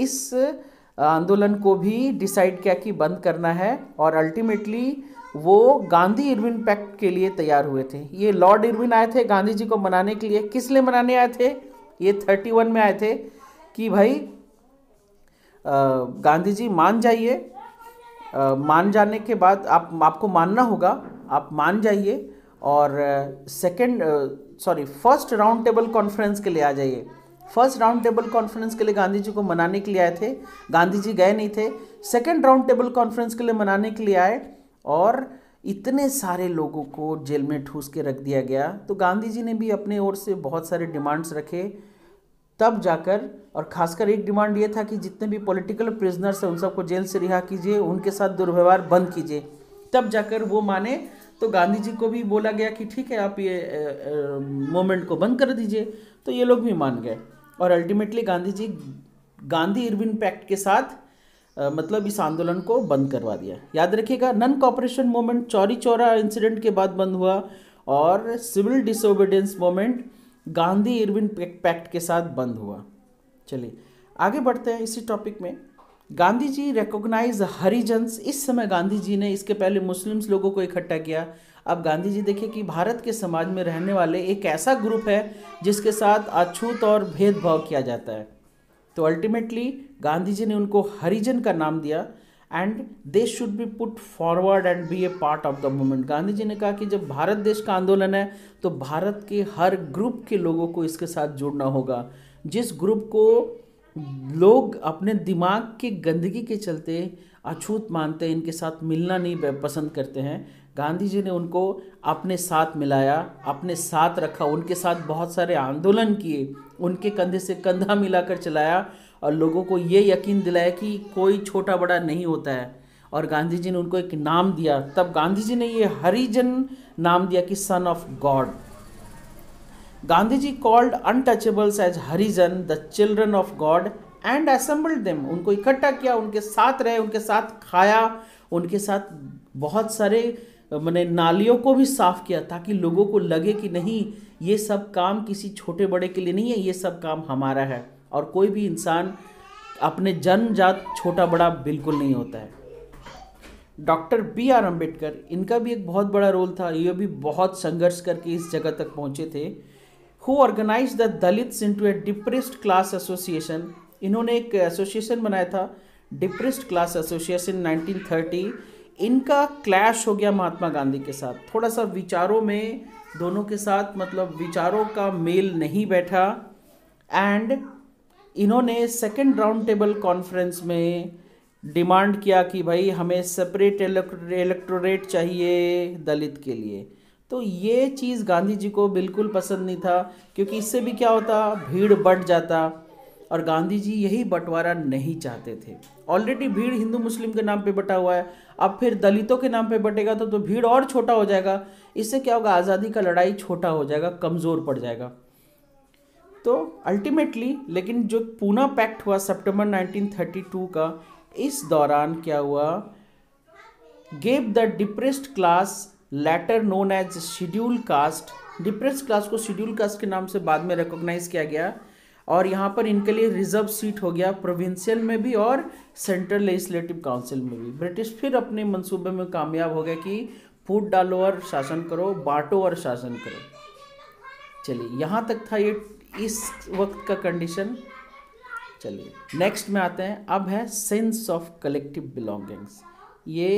इस आंदोलन को भी डिसाइड किया कि बंद करना है और अल्टीमेटली वो गांधी इरविन पैक्ट के लिए तैयार हुए थे ये लॉर्ड इरविन आए थे गांधी जी को मनाने के लिए किस लिए मनाने आए थे ये थर्टी वन में आए थे कि भाई गांधी जी मान जाइए मान जाने के बाद आप आपको मानना होगा आप मान जाइए और second sorry first round table conference के लिए आ जाइए फर्स्ट राउंड टेबल कॉन्फ्रेंस के लिए गांधी जी को मनाने के लिए आए थे गांधी जी गए नहीं थे सेकंड राउंड टेबल कॉन्फ्रेंस के लिए मनाने के लिए आए और इतने सारे लोगों को जेल में ठूस के रख दिया गया तो गांधी जी ने भी अपने ओर से बहुत सारे डिमांड्स रखे तब जाकर और खासकर एक डिमांड ये था कि जितने भी पॉलिटिकल प्रिजनर्स हैं उन सबको जेल से रिहा कीजिए उनके साथ दुर्व्यवहार बंद कीजिए तब जाकर वो माने तो गांधी जी को भी बोला गया कि ठीक है आप ये मोमेंट को बंद कर दीजिए तो ये लोग भी मान गए और ultimately Gandhi ji Gandhi Irwin pact के साथ आ, मतलब इस आंदोलन को बंद करवा दिया याद रखिएगा non cooperation movement Chauri Chaura incident के बाद बंद हुआ और civil disobedience movement Gandhi Irwin pact के साथ बंद हुआ चलिए आगे बढ़ते हैं इसी टॉपिक में गांधी जी रिकोगनाइज हरिजन्स इस समय गांधी जी ने इसके पहले मुस्लिम्स लोगों को इकट्ठा किया अब गांधी जी देखिए कि भारत के समाज में रहने वाले एक ऐसा ग्रुप है जिसके साथ अछूत और भेदभाव किया जाता है तो अल्टीमेटली गांधी जी ने उनको हरिजन का नाम दिया and they should be put forward and be a part of the movement Gandhi ji ने कहा कि जब भारत देश का आंदोलन है तो भारत के हर ग्रुप के लोगों को इसके साथ जुड़ना होगा जिस ग्रुप को लोग अपने दिमाग की गंदगी के चलते अछूत मानते हैं इनके साथ मिलना नहीं पसंद करते हैं गांधी जी ने उनको अपने साथ मिलाया अपने साथ रखा उनके साथ बहुत सारे आंदोलन किए उनके कंधे से कंधा मिलाकर चलाया और लोगों को ये यकीन दिलाया कि कोई छोटा बड़ा नहीं होता है और गांधी जी ने उनको एक नाम दिया तब गांधी जी ने ये हरिजन नाम दिया कि son of God Gandhi ji called untouchables as Harijan the children of God and assembled them उनको इकट्ठा किया उनके साथ रहे उनके साथ खाया उनके साथ बहुत सारे मैंने नालियों को भी साफ किया ताकि लोगों को लगे कि नहीं ये सब काम किसी छोटे बड़े के लिए नहीं है ये सब काम हमारा है और कोई भी इंसान अपने जन्मजात छोटा बड़ा बिल्कुल नहीं होता है डॉक्टर बी आर अम्बेडकर इनका भी एक बहुत बड़ा रोल था ये भी बहुत संघर्ष करके इस जगह तक पहुँचे थे who organise the Dalits to a depressed class association इन्होंने एक एसोसिएशन बनाया था डिप्रेस्ड क्लास एसोसिएशन 1930 इनका क्लैश हो गया महात्मा गांधी के साथ थोड़ा सा विचारों में दोनों के साथ मतलब विचारों का मेल नहीं बैठा एंड इन्होंने सेकेंड राउंड टेबल कॉन्फ्रेंस में डिमांड किया कि भाई हमें सेपरेट इलेक्टोरेट चाहिए दलित के लिए तो ये चीज़ गांधी जी को बिल्कुल पसंद नहीं था क्योंकि इससे भी क्या होता भीड़ बढ़ जाता और गांधी जी यही बंटवारा नहीं चाहते थे ऑलरेडी भीड़ हिंदू मुस्लिम के नाम पे बटा हुआ है अब फिर दलितों के नाम पे बटेगा तो तो भीड़ और छोटा हो जाएगा इससे क्या होगा आज़ादी का लड़ाई छोटा हो जाएगा कमज़ोर पड़ जाएगा तो अल्टीमेटली लेकिन जो पूना पैक्ट हुआ सितंबर 1932 का इस दौरान क्या हुआ gave the depressed class later known as schedule caste depressed class को शेड्यूल कास्ट के नाम से बाद में रिकॉग्नाइज किया गया और यहाँ पर इनके लिए रिजर्व सीट हो गया प्रोविंशियल में भी और सेंट्रल लेजिस्लेटिव काउंसिल में भी ब्रिटिश फिर अपने मंसूबे में कामयाब हो गए कि फूट डालो और शासन करो बांटो और शासन करो चलिए यहाँ तक था ये इस वक्त का कंडीशन चलिए नेक्स्ट में आते हैं अब है सेंस ऑफ कलेक्टिव बिलोंगिंग्स ये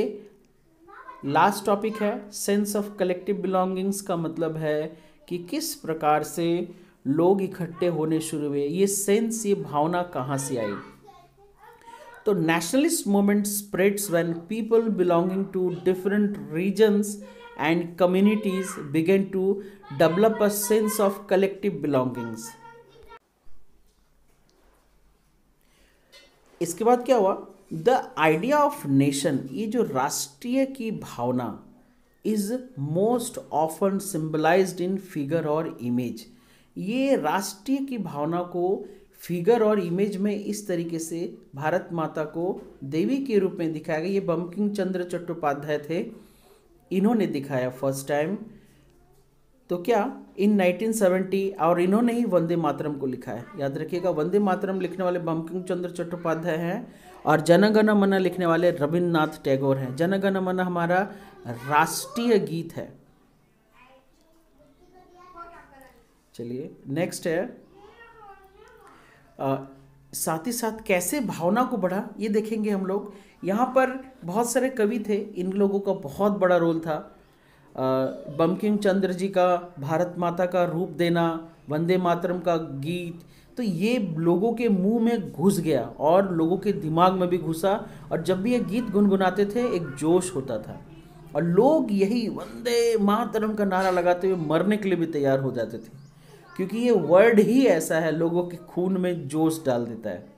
लास्ट टॉपिक है सेंस ऑफ कलेक्टिव बिलोंगिंग्स का मतलब है कि किस प्रकार से लोग इकट्ठे होने शुरू हुए ये सेंस ये भावना कहाँ से आई तो nationalist movement spreads when people belonging to different regions and communities began to develop a sense of collective belongings. इसके बाद क्या हुआ द आइडिया ऑफ नेशन ये जो राष्ट्रीय की भावना is most often symbolise in figure और इमेज ये राष्ट्रीय की भावना को फिगर और इमेज में इस तरीके से भारत माता को देवी के रूप में दिखाया गया ये बमकिंग चंद्र चट्टोपाध्याय थे इन्होंने दिखाया फर्स्ट टाइम तो क्या इन 1970 और इन्होंने ही वंदे मातरम को लिखा है याद रखिएगा वंदे मातरम लिखने वाले बमकिम चंद्र चट्टोपाध्याय हैं और जनगण मन लिखने वाले रविन्द्रनाथ टैगोर हैं जनगण मन हमारा राष्ट्रीय गीत है चलिए नेक्स्ट है आ, साथ ही साथ कैसे भावना को बढ़ा ये देखेंगे हम लोग यहाँ पर बहुत सारे कवि थे इन लोगों का बहुत बड़ा रोल था बमकिम चंद्र जी का भारत माता का रूप देना वंदे मातरम का गीत तो ये लोगों के मुंह में घुस गया और लोगों के दिमाग में भी घुसा और जब भी ये गीत गुनगुनाते थे एक जोश होता था और लोग यही वंदे मातरम का नारा लगाते हुए मरने के लिए भी तैयार हो जाते थे क्योंकि ये वर्ड ही ऐसा है लोगों के खून में जोश डाल देता है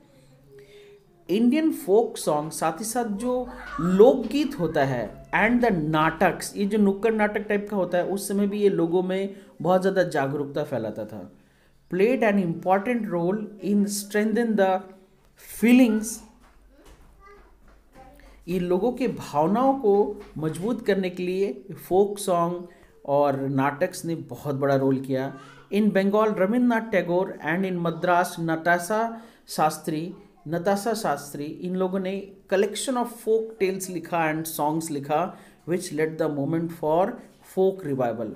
इंडियन फोक सॉन्ग साथ ही साथ जो लोकगीत होता है एंड द नाटक्स ये जो नुक्कड़ नाटक टाइप का होता है उस समय भी ये लोगों में बहुत ज़्यादा जागरूकता फैलाता था played an important role in strengthen the feelings ये लोगों के भावनाओं को मजबूत करने के लिए फोक सॉन्ग और नाटक्स ने बहुत बड़ा रोल किया in Bengal Rabindranath Tagore and in Madras Natesa Shastri Natesa Shastri इन लोगों ने कलेक्शन ऑफ फोक टेल्स लिखा एंड सॉन्ग्स लिखा which led the moment for folk revival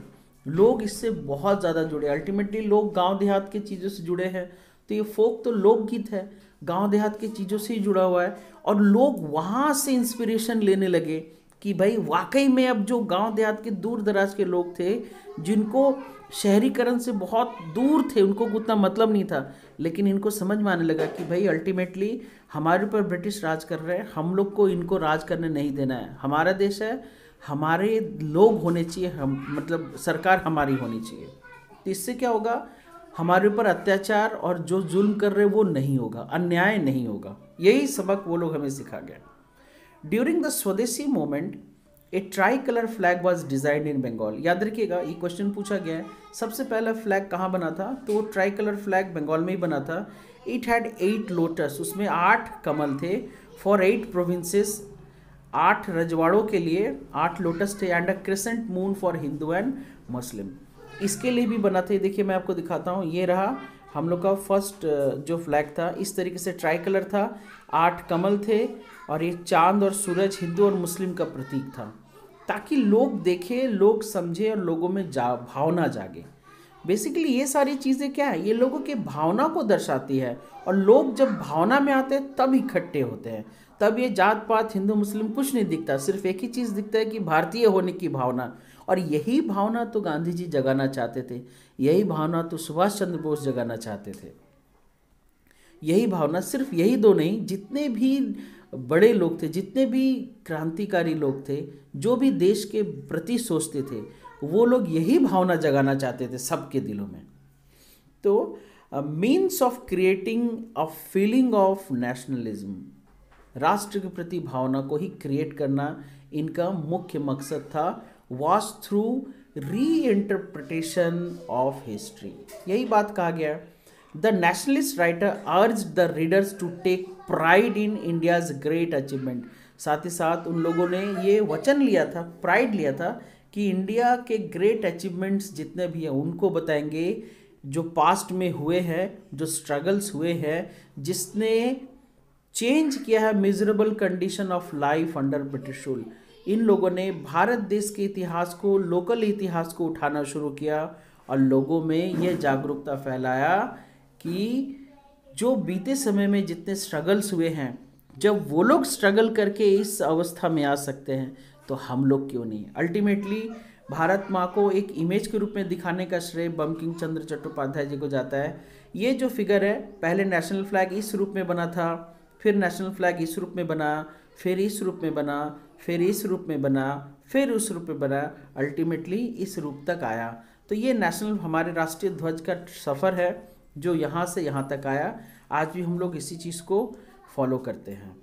लोग इससे बहुत ज़्यादा जुड़े अल्टीमेटली लोग गांव देहात की चीज़ों से जुड़े हैं तो ये फोक तो लोकगीत है गांव देहात की चीज़ों से ही जुड़ा हुआ है और लोग वहाँ से इंस्पिरेशन लेने लगे कि भाई वाकई में अब जो गांव देहात के दूर दराज के लोग थे जिनको शहरीकरण से बहुत दूर थे उनको उतना मतलब नहीं था लेकिन इनको समझ में आने लगा कि भाई अल्टीमेटली हमारे ऊपर ब्रिटिश राज कर रहे हैं हम लोग को इनको राज करने नहीं देना है हमारा देश है हमारे लोग होने चाहिए हम मतलब सरकार हमारी होनी चाहिए तो इससे क्या होगा हमारे ऊपर अत्याचार और जो जुल्म कर रहे वो नहीं होगा अन्याय नहीं होगा यही सबक वो लोग हमें सिखा गया during the swadeshi moment a tricolour flag was designed in Bengal याद रखिएगा ये क्वेश्चन पूछा गया है सबसे पहला फ्लैग कहाँ बना था तो वो ट्राई कलर फ्लैग बंगाल में ही बना था इट हैड एट लोटस उसमें आठ कमल थे फॉर एट प्रोविंसेस आठ रजवाड़ों के लिए आठ लोटस थे and a crescent moon for Hindu and Muslim इसके लिए भी बना था देखिए मैं आपको दिखाता हूँ ये रहा हम लोग का फर्स्ट जो फ्लैग था इस तरीके से ट्राई कलर था आठ कमल थे और ये चांद और सूरज हिंदू और मुस्लिम का प्रतीक था ताकि लोग देखें लोग समझे और लोगों में जा भावना जागे बेसिकली ये सारी चीज़ें क्या है ये लोगों के भावना को दर्शाती है और लोग जब भावना में आते हैं तब इकट्ठे होते हैं तब ये जात पात हिंदू मुस्लिम कुछ नहीं दिखता सिर्फ एक ही चीज़ दिखता है कि भारतीय होने की भावना और यही भावना तो गांधी जी जगाना चाहते थे यही भावना तो सुभाष चंद्र बोस जगाना चाहते थे यही भावना सिर्फ यही दो नहीं जितने भी बड़े लोग थे जितने भी क्रांतिकारी लोग थे जो भी देश के प्रति सोचते थे वो लोग यही भावना जगाना चाहते थे सबके दिलों में तो means of creating a feeling of nationalism राष्ट्र के प्रति भावना को ही क्रिएट करना इनका मुख्य मकसद था was through reinterpretation of history यही बात कहा गया है the nationalist writer urge the readers to take pride in India's great achievement साथ ही साथ उन लोगों ने ये वचन लिया था प्राइड लिया था कि इंडिया के ग्रेट अचीवमेंट्स जितने भी हैं उनको बताएंगे जो पास्ट में हुए हैं जो स्ट्रगल्स हुए हैं जिसने चेंज किया है miserable condition of life under British rule इन लोगों ने भारत देश के इतिहास को लोकल इतिहास को उठाना शुरू किया और लोगों में यह जागरूकता फैलाया कि जो बीते समय में जितने स्ट्रगल्स हुए हैं जब वो लोग स्ट्रगल करके इस अवस्था में आ सकते हैं तो हम लोग क्यों नहीं अल्टीमेटली भारत माँ को एक इमेज के रूप में दिखाने का श्रेय बमकिंग चंद्र चट्टोपाध्याय जी को जाता है ये जो फिगर है पहले नेशनल फ्लैग इस रूप में बना था फिर नेशनल फ्लैग इस रूप में बना फिर इस रूप में बना फिर इस रूप में बना फिर उस रूप में बना अल्टीमेटली इस रूप तक आया तो ये नेशनल हमारे राष्ट्रीय ध्वज का सफ़र है जो यहाँ से यहाँ तक आया आज भी हम लोग इसी चीज़ को फॉलो करते हैं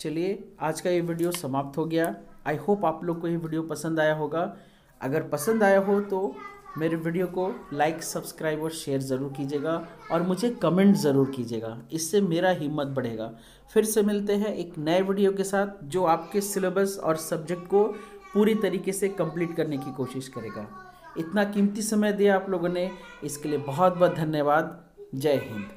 चलिए आज का ये वीडियो समाप्त हो गया आई होप आप लोग को ये वीडियो पसंद आया होगा अगर पसंद आया हो तो मेरे वीडियो को लाइक सब्सक्राइब और शेयर ज़रूर कीजिएगा और मुझे कमेंट ज़रूर कीजिएगा इससे मेरा हिम्मत बढ़ेगा फिर से मिलते हैं एक नए वीडियो के साथ जो आपके सिलेबस और सब्जेक्ट को पूरी तरीके से कंप्लीट करने की कोशिश करेगा इतना कीमती समय दिया आप लोगों ने इसके लिए बहुत बहुत धन्यवाद जय हिंद